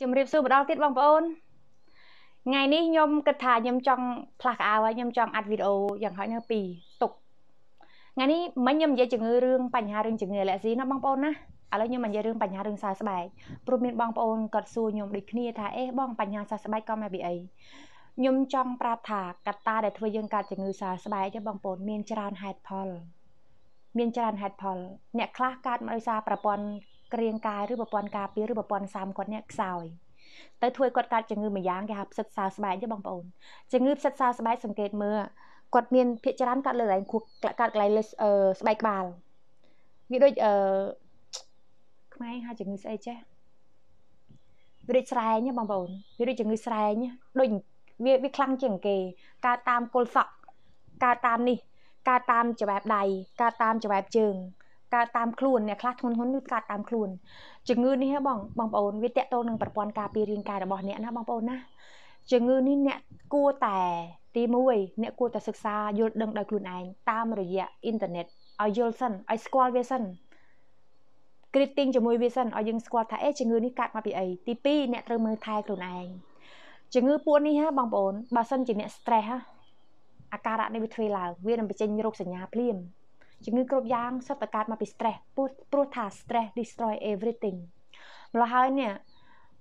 ជំរាបសួរម្ដងទៀតបងប្អូនថ្ងៃនេះខ្ញុំគិតថាខ្ញុំចង់ផ្លាស់ក្អៅហើយខ្ញុំចង់អាត់វីដេអូយ៉ាងហោចណាស់ពីទុកថ្ងៃនេះមិញខ្ញុំនិយាយជំងឺរឿងបញ្ហារឿងជំងឺអាឡែស៊ីណាបងប្អូនណាឥឡូវខ្ញុំមកនិយាយរឿងបញ្ហារឿងសើស្បែកព្រោះមានបងប្អូនគាត់សួរខ្ញុំដូចគ្នាថាអេបងបញ្ហាសើស្បែកក៏មកពីអីខ្ញុំចង់ប្រាប់ថាកត្តាដែលធ្វើយើងកើតជំងឺសើស្បែកទេបងប្អូន មានច្រើនហេតុផល មានច្រើនហេតុផលអ្នកខ្លះកើតមកដោយសារប្រព័ន្ធក្រៀងកាយឬប្រព័ន្ធការពារឬប្រព័ន្ធសាមគាត់នេះខ្សោយទៅធ្វើគាត់កើតជំងឺមួយយ៉ាងគេហៅផ្សិតសើស្បែកទេបងប្អូនជំងឺផ្សិតសើស្បែកសង្កេតមើលគាត់មានភាគច្រើនកើតលើកន្លែងខួរកើតកន្លែងលើស្បែកក្បាលវាដូចអឺខ្មែរហៅជំងឺស្អីចេះវាដូចស្រែងបងប្អូនវាដូចជំងឺស្រែងដូចវាវាខ្លាំងជាងគេកើតតាមគល់សក់កើតតាមនេះកើតតាមច្បែបដៃកើតតាមច្បែបជើងកើតតាមខ្លួនអ្នកខ្លះធ្ងន់ធ្ងរកើតតាមខ្លួនជំងឺនេះបងបងប្អូនវាតកតងនឹងប្រព័ន្ធការពាររាងកាយរបស់អ្នកណាបងប្អូនណាជំងឺនេះអ្នកគួរតែទី1អ្នកគួរតែសិក្សាយល់ដឹងដោយខ្លួនឯងតាមរយៈអ៊ីនធឺណិតឲ្យយល់សិនឲ្យស្គាល់វាសិន greeting ជាមួយវាសិនឲ្យយើងស្គាល់ថាអេជំងឺនេះកើតមកពីអីទី2អ្នកត្រូវមើលថែខ្លួនឯងជំងឺពួកនេះហ่าបងប្អូនបើសិនជាអ្នក stress ហ่าអាការៈនេះវាធ្វើឡើងវានឹងបញ្ចេញរោគសញ្ញាភ្លាមជំងឺគ្រប់យ៉ាងសុទ្ធតែកើតមកពី stress ព្រោះថា stress destroy everything ម្ល៉េះហើយនេះ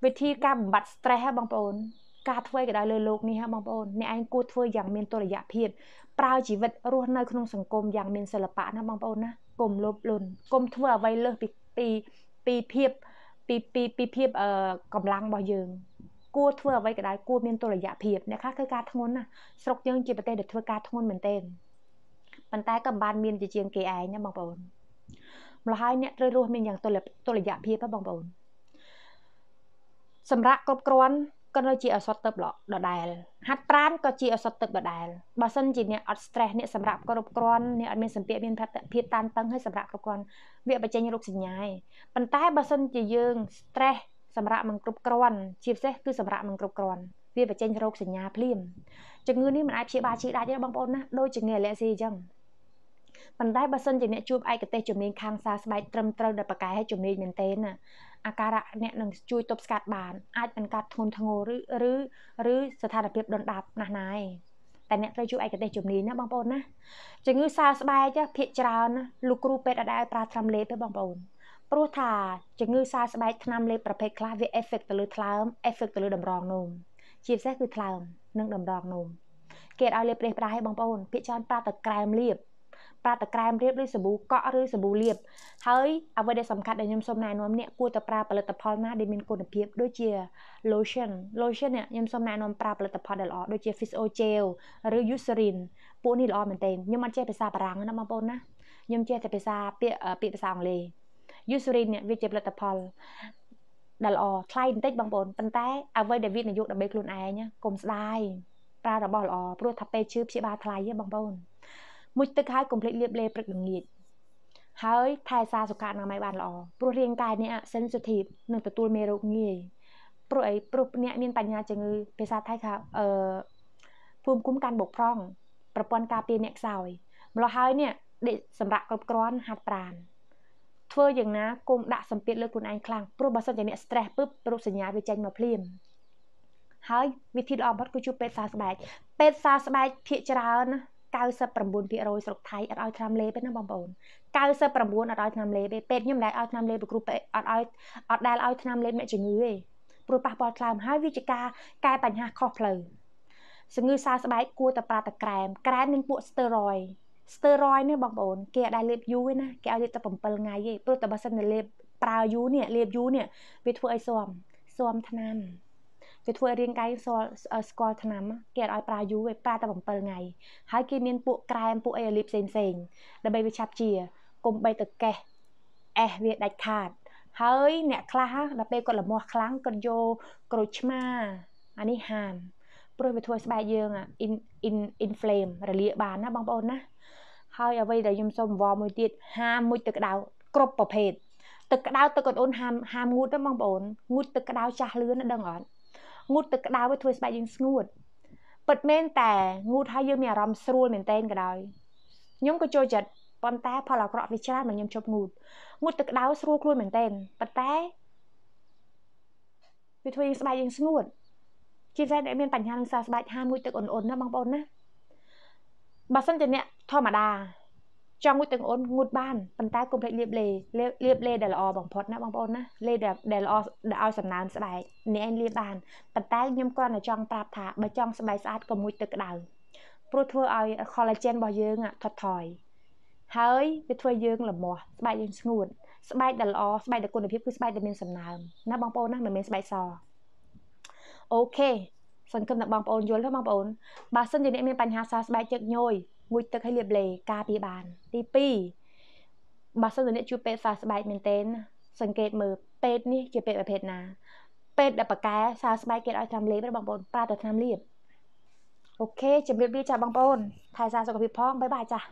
វិធីការបំបត្តិ stress ហ៎បងប្អូនការធ្វើក៏ដោយលើโลกនេះហ៎បងប្អូនអ្នកឯងគួរធ្វើយ៉ាងមានតុល្យភាព ប្រើជីវិតរស់នៅក្នុងសង្គមយ៉ាងមានសិល្បៈណាបងប្អូនណាកុំលោភលន់កុំធ្វើអ្វីលើសពីពីពីភាពពីពីពីភាពអឺកម្លាំងរបស់យើងគួរធ្វើអ្វីក៏ដោយគួរមានតុល្យភាពអ្នកខ្លះគឺការធ្ងន់ណាស្រុកយើងជាប្រទេសដែលធ្វើការធ្ងន់មែនទែនប៉ុន្តែក៏បានមានជាជាងគេឯងណាបងប្អូនម្ល៉េះហើយអ្នកត្រូវរស់មានយ៉ាងតុល្យភាពបងប្អូនសម្រាប់គ្រប់គ្រាន់ក៏នៅជាអសត់ទឹកដដែលហាត់ប្រានក៏ជាអសត់ទឹកដដែលបើសិនជាអ្នកអត់ stress អ្នកសម្រាប់គ្រប់គ្រាន់អ្នកអត់មានសម្ពាធមានភាពតានតឹងហើយសម្រាប់គ្រប់គ្រាន់វាបញ្ចេញរោគសញ្ញាឯងប៉ុន្តែបើសិនជាយើង stress សម្រាប់មិនគ្រប់គ្រាន់ជាពិសេសគឺសម្រាប់មិនគ្រប់គ្រាន់វាបញ្ចេញរោគសញ្ញាភ្លាមជំងឺនេះមិនអាចព្យាបាលជាដាច់ទេបងប្អូនណាដូចជំងឺអាឡែស៊ីអញ្ចឹងប៉ុន្តែបើសិនជាអ្នកជួបឯកទេសជំនាញខាងសារស្បែកត្រឹមត្រូវដែលប្រកែឲ្យជំនាញមែនទែនណាអាការៈអ្នកនឹងជួយទប់ស្កាត់បានអាចមិនកាត់ធ្ងន់ធ្ងរឬឬឬស្ថានភាពដុនដាបណាស់ណាយតែអ្នកត្រូវជួបឯកទេសជំនាញណាបងប្អូនណាជំងឺសើស្បែកភាកច្រើនលោកគ្រូពេទ្យអត់ដែលប្រើថ្នាំលេបទេបងប្អូនព្រោះថាជំងឺសើស្បែកថ្នាំលេបប្រភេទខ្លះវា effect ទៅលើថ្លើម effect ទៅលើតម្រងនោមជាពិសេសគឺថ្លើមនិងតម្រងនោមគេឲ្យលេបប្រេះប្រាស់ឲ្យបងប្អូនភាកច្រើនប្រើទៅក្រែមលាបប្រើតែក្រែមរាបឬសាប៊ូកក់ឬសាប៊ូលាបហើយអ្វីដែលសំខាន់ដែលខ្ញុំសូមណែនាំអ្នកគួរតែប្រើផលិតផលណាដែលមានគុណភាពដូចជា lotion lotion នេះខ្ញុំសូមណែនាំប្រើផលិតផល ដែលល្អដូចជា fish oil gel ឬ eucerin ពួកនេះល្អមែនទែនខ្ញុំអត់ចេះភាសាបារាំងណាបងប្អូនណាខ្ញុំចេះតែភាសាពាក្យពាក្យភាសាអង់គ្លេស eucerin នេះវាជាផលិតផលដែលល្អថ្លៃបន្តិចបងប្អូនប៉ុន្តែ អ្វីដែលវានិយោគដើម្បីខ្លួនឯងកុំស្ដាយប្រើរបស់ល្អព្រោះថាពេលជឿព្យាបាលថ្លៃហ៎បងប្អូនមួយទឹកហើយកុំភ្លេចលាបឡេព្រឹកល្ងាចហើយថែសារសុខអនាម័យបានល្អព្រោះរាងកាយអ្នក sensitive នឹងទទួលមេរោគងាយព្រោះអីព្រោះអ្នកមានបញ្ញាជំងឺភាសាថៃថាអឺភូមិគុំកាន់បកប្រងប្រព័ន្ធការពារអ្នកខ្សោយម្ល៉េះហើយនេះដេកសម្រាប់គ្រប់គ្រាន់ហាត់ប្រាណធ្វើយ៉ាងណាគុំដាក់សម្ពាធលើខ្លួនឯងខ្លាំងព្រោះបើសិនជាអ្នក stress ពឹបរោគសញ្ញាវាចេញមកភ្លាមហើយវិធីល្អបំផុតគឺជួបពេទ្យសាស្បែកពេទ្យសាស្បែកភាកច្រើនណា99%ស្រុកថៃអត់ឲ្យថ្នាំលេបទេណាបងប្អូន99%អត់ឲ្យថ្នាំលេបទេពេទ្យខ្ញុំមិនដែលឲ្យថ្នាំលេបពីគ្រូពេទ្យអត់ឲ្យអត់ដែលឲ្យថ្នាំលេបអ្នកជំងឺទេព្រោះប៉ះពាល់ខ្លាំងហើយវាជាការកែបញ្ហាខុសផ្លូវជំងឺសើស្បែកគួរតែប្រើតែក្រែមក្រែមមានពួកស្តេរ៉ុយស្តេរ៉ុយនេះបងប្អូនគេអាចលេបយូរទេណាគេឲ្យលេបតែ7ថ្ងៃទេព្រោះតែបើសិនតែលេបប្រើយូរនេះលេបយូរនេះវាធ្វើឲ្យស៊ាំស៊ាំថ្នាំគេធ្វើឲ្យរាងកាយស្គាល់ឆ្នាំគេអត់ឲ្យប្រើយូរទេប្រើតែ7ថ្ងៃហើយគេមានពួកក្រែមពួកអីលីផ្សេងផ្សេងដើម្បីវាឆាប់ជាកុំបីទៅកេះអេះវាដាច់ខាត ហើយអ្នកខ្លះដល់ពេលគាត់លមាស់ខ្លាំងគាត់យកក្រូចឆ្មាអានេះហាមព្រោះវាធ្វើឲ្យស្បែកយើងអ៊ីនអ៊ីនអ៊ីនហ្វ្លេមរលាកបានណាបងប្អូនណាហើយអ្វីដែលខ្ញុំសូមបង្វល់មួយទៀតហាមមួយទឹកក្តៅគ្រប់ប្រភេទទឹកក្តៅទឹកអូនហាមហាមងូតណាបងប្អូនងូតទឹកក្តៅចាស់លឿនណាដឹងអត់ងូតទឹកក្តៅវាធ្វើស្បែកយើងស្ងួតពិតមែនតែងូតហើយយើងមានអារម្មណ៍ស្រួលមែនទែនក៏ដោយខ្ញុំក៏ចូលចិត្តប៉ុន្តែផលអាក្រក់វាច្រើនមិនខ្ញុំជប់ងូតងូតទឹកក្តៅស្រួលខ្លួនមែនទែនប៉ុន្តែវាធ្វើយើងស្បែកយើងស្ងួត ជាពិសេសអ្នកមានបញ្ហានឹងសើស្បែកហាងមួយទឹកអ៊ុនៗណាបងប្អូនណាបើសិនជាអ្នកធម្មតាចង់មួយទាំងអូនងូតបានប៉ុន្តែកុំភ្លេចលាបលេលាបលេដែលល្អបំផុតណាបងប្អូនណាលេដែលល្អដែលឲ្យសំណើមស្បែកអ្នកឯងលាបបានប៉ុន្តែខ្ញុំគ្រាន់តែចង់ប្រាប់ថាបើចង់ស្បែកស្អាតកុំមួយទឹកក្តៅព្រោះធ្វើឲ្យ collagen របស់យើងថត់ថយហើយវាធ្វើយើងលមាស់ស្បែកយើងស្ងួតស្បែកដែលល្អស្បែកដែលគុណភាពគឺស្បែកដែលមានសំណើមណាបងប្អូនណាមិនមានស្បែកសអូខេសង្ឃឹមថាបងប្អូនយល់ទេបងប្អូនបើសិនជាអ្នកមានបញ្ហាសើស្បែកជឹកញយងូតទឹកឲ្យលាបឡេការពារបានទី2បើសិនជាអ្នកជួបពេទ្យសើស្បែកមែនទែនសង្កេតមើលពេទ្យនេះជាពេទ្យប្រភេទណា ពេទ្យដែលបកែសើស្បែកគេឲ្យថ្នាំលេបទេបងប្អូនប្រើតែថ្នាំលាបអូខេជម្រាបលាចាស់បងប្អូនថែសារសុខភាពផងបាយបាយចាស់